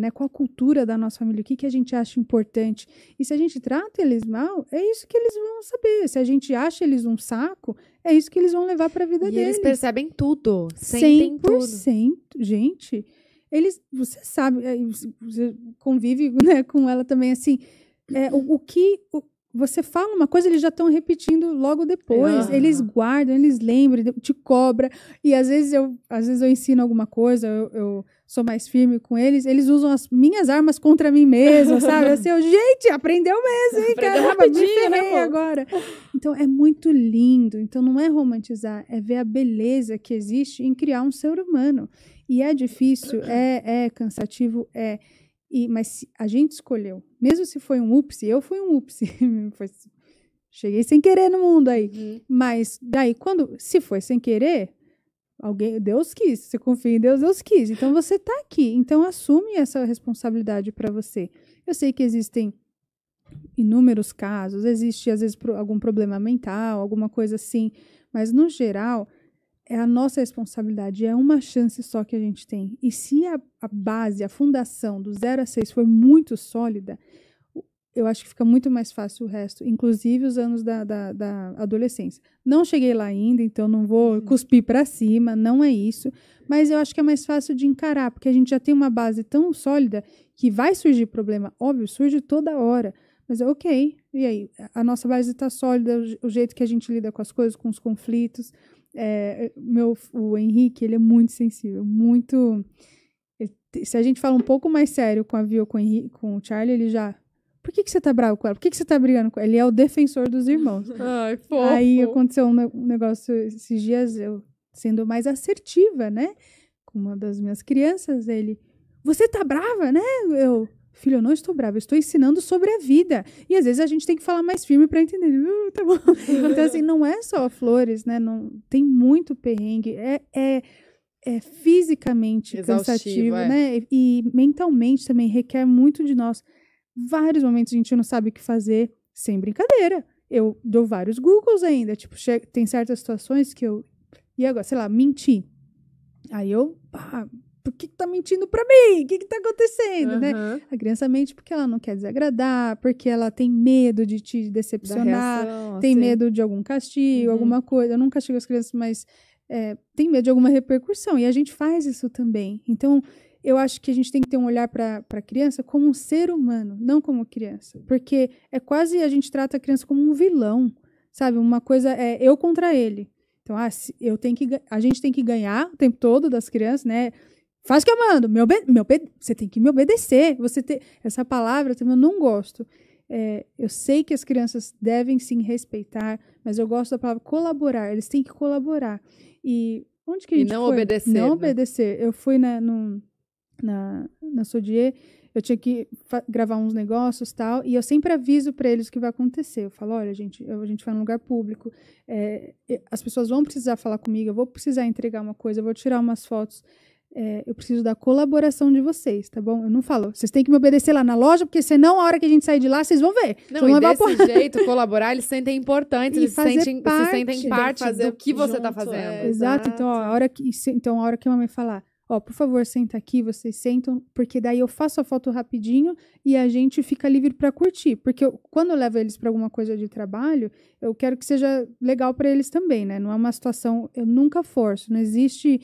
né? Qual a cultura da nossa família, o que, que a gente acha importante. E se a gente trata eles mal, é isso que eles vão saber. Se a gente acha eles um saco, é isso que eles vão levar para a vida e deles. Eles percebem tudo, sentem 100%, tudo. Gente, eles, você sabe, é, você convive né, com ela também assim. É, o, o que você fala uma coisa, eles já estão repetindo logo depois. Uhum. Eles guardam, eles lembram, te cobra. E às vezes eu, às vezes eu ensino alguma coisa, eu, eu sou mais firme com eles. Eles usam as minhas armas contra mim mesmo, sabe? Assim, eu, gente, aprendeu mesmo, hein? Aprendeu Caramba, rapidinho, me né, agora. Então é muito lindo. Então não é romantizar, é ver a beleza que existe em criar um ser humano. E é difícil, é, é cansativo, é. E, mas a gente escolheu, mesmo se foi um ups, eu fui um ups, cheguei sem querer no mundo aí. Uhum. Mas daí, quando se foi sem querer, alguém, Deus quis. Você confia em Deus, Deus quis. Então você está aqui. Então assume essa responsabilidade para você. Eu sei que existem inúmeros casos, existe às vezes algum problema mental, alguma coisa assim, mas no geral é a nossa responsabilidade, é uma chance só que a gente tem. E se a, a base, a fundação do 0 a 6 for muito sólida, eu acho que fica muito mais fácil o resto, inclusive os anos da, da, da adolescência. Não cheguei lá ainda, então não vou uhum. cuspir para cima, não é isso. Mas eu acho que é mais fácil de encarar, porque a gente já tem uma base tão sólida que vai surgir problema. Óbvio, surge toda hora. Mas ok, e aí? A nossa base está sólida, o jeito que a gente lida com as coisas, com os conflitos é, meu, o Henrique, ele é muito sensível, muito. se a gente fala um pouco mais sério com a Viu, com o, Henrique, com o Charlie, ele já. Por que, que você tá bravo com ela? Por que, que você tá brigando com ela? Ele é o defensor dos irmãos. Ai, fofo. Aí aconteceu um, um negócio esses dias, eu sendo mais assertiva, né? Com uma das minhas crianças, ele. Você tá brava, né? Eu. Filho, eu não estou brava, eu estou ensinando sobre a vida. E às vezes a gente tem que falar mais firme para entender. Uh, tá então, assim, não é só flores, né? Não, tem muito perrengue. É, é, é fisicamente Exaustivo, cansativo, é. né? E, mentalmente também requer muito de nós. Vários momentos a gente não sabe o que fazer, sem brincadeira. Eu dou vários Googles ainda. Tipo, tem certas situações que eu. E agora, sei lá, menti. Aí eu por tipo, que, que tá mentindo para mim? O que, que tá acontecendo, uhum. né? A criança mente porque ela não quer desagradar, porque ela tem medo de te decepcionar, reação, tem assim. medo de algum castigo, uhum. alguma coisa. Eu nunca castigo as crianças, mas é, tem medo de alguma repercussão. E a gente faz isso também. Então, eu acho que a gente tem que ter um olhar para a criança como um ser humano, não como criança. Porque é quase a gente trata a criança como um vilão, sabe? Uma coisa é eu contra ele. Então, ah, eu tenho que, a gente tem que ganhar o tempo todo das crianças, né? Faz o que eu mando. Me obede me obede você tem que me obedecer. Você te Essa palavra também eu não gosto. É, eu sei que as crianças devem sim respeitar, mas eu gosto da palavra colaborar. Eles têm que colaborar. E onde que a gente e não foi? obedecer. Não né? obedecer. Eu fui na, no, na, na Sodier, eu tinha que gravar uns negócios tal, e eu sempre aviso para eles o que vai acontecer. Eu falo, olha, gente, eu, a gente vai num lugar público, é, as pessoas vão precisar falar comigo, eu vou precisar entregar uma coisa, eu vou tirar umas fotos é, eu preciso da colaboração de vocês, tá bom? Eu não falo, vocês têm que me obedecer lá na loja, porque senão a hora que a gente sair de lá, vocês vão ver. Não, não e desse por... jeito, colaborar, eles sentem importantes, eles sentem, parte, se sentem parte do que junto, você tá é. fazendo. É, exato, exato, então ó, a hora que, então a hora que a mamãe falar, ó, por favor, senta aqui, vocês sentam, porque daí eu faço a foto rapidinho e a gente fica livre para curtir, porque eu, quando eu levo eles para alguma coisa de trabalho, eu quero que seja legal para eles também, né? Não é uma situação, eu nunca forço, não existe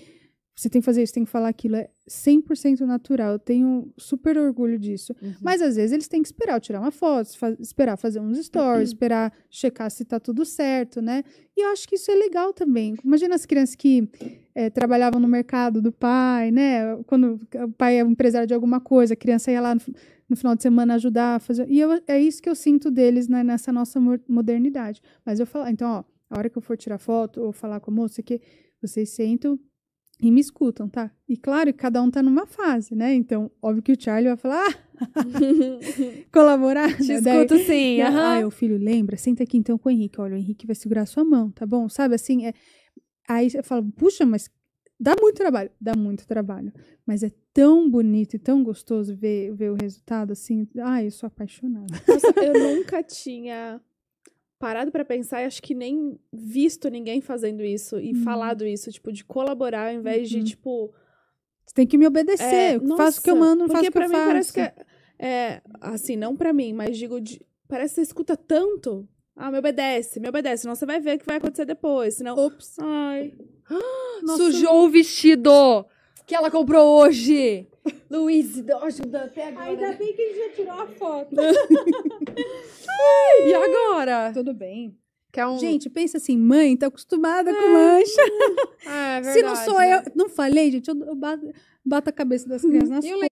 você tem que fazer isso, tem que falar aquilo. É 100% natural. Eu tenho super orgulho disso. Uhum. Mas às vezes eles têm que esperar tirar uma foto, fa esperar fazer uns stories, uhum. esperar checar se tá tudo certo, né? E eu acho que isso é legal também. Imagina as crianças que é, trabalhavam no mercado do pai, né? Quando o pai é um empresário de alguma coisa, a criança ia lá no, no final de semana ajudar a fazer. E eu, é isso que eu sinto deles né, nessa nossa mo modernidade. Mas eu falo, então, ó, a hora que eu for tirar foto ou falar com a moça, que vocês sentam e me escutam, tá? E claro, cada um tá numa fase, né? Então, óbvio que o Charlie vai falar, ah, colaborar. Te né? escuto Daí, sim. Uhum. Ah, o filho lembra, senta aqui então com o Henrique. Olha, o Henrique vai segurar sua mão, tá bom? Sabe assim? É... Aí eu falo, puxa, mas dá muito trabalho. Dá muito trabalho. Mas é tão bonito e tão gostoso ver, ver o resultado assim. Ai, eu sou apaixonada. Nossa, eu nunca tinha parado para pensar e acho que nem visto ninguém fazendo isso e uhum. falado isso, tipo, de colaborar ao invés uhum. de, tipo. Você tem que me obedecer. É, eu nossa, faço o que eu mando, não faço o que eu faço. parece que. É, é, assim, não para mim, mas digo, de, parece que você escuta tanto. Ah, me obedece, me obedece. Senão você vai ver o que vai acontecer depois. Senão. Ops. Ai. Nossa, Sujou o vestido! que ela comprou hoje. Luiz, ajuda até Ainda bem que ele já tirou a foto. Ai, e agora? Tudo bem. um... Gente, pensa assim, mãe tá acostumada é. com mancha. É, é verdade, Se não sou né? eu. Não falei, gente, eu, bato, bato, a cabeça das crianças nas e